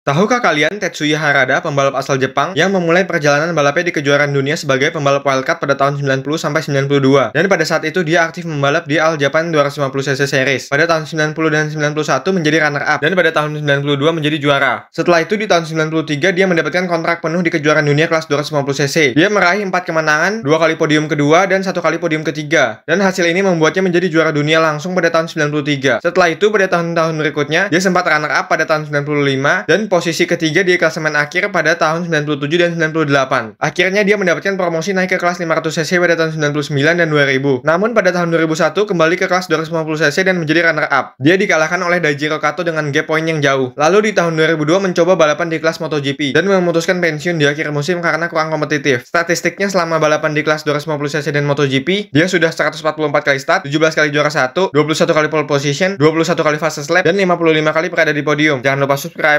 Tahukah kalian Tetsuya Harada, pembalap asal Jepang yang memulai perjalanan balapnya di kejuaraan dunia sebagai pembalap wildcard pada tahun 90 sampai 92 dan pada saat itu dia aktif membalap di All Japan 250cc series. Pada tahun 90 dan 91 menjadi runner up dan pada tahun 92 menjadi juara. Setelah itu di tahun 93 dia mendapatkan kontrak penuh di kejuaraan dunia kelas 250cc. Dia meraih 4 kemenangan, 2 kali podium kedua dan 1 kali podium ketiga dan hasil ini membuatnya menjadi juara dunia langsung pada tahun 93. Setelah itu pada tahun-tahun berikutnya dia sempat runner up pada tahun 95 dan posisi ketiga di klasemen akhir pada tahun 97 dan 98. Akhirnya dia mendapatkan promosi naik ke kelas 500 cc pada tahun 99 dan 2000. Namun pada tahun 2001 kembali ke kelas 250 cc dan menjadi runner up. Dia dikalahkan oleh Daijiro Kato dengan gap point yang jauh. Lalu di tahun 2002 mencoba balapan di kelas MotoGP dan memutuskan pensiun di akhir musim karena kurang kompetitif. Statistiknya selama balapan di kelas 250 cc dan MotoGP, dia sudah 144 kali start, 17 kali juara 1, 21 kali pole position, 21 kali fastest lap, dan 55 kali berada di podium. Jangan lupa subscribe.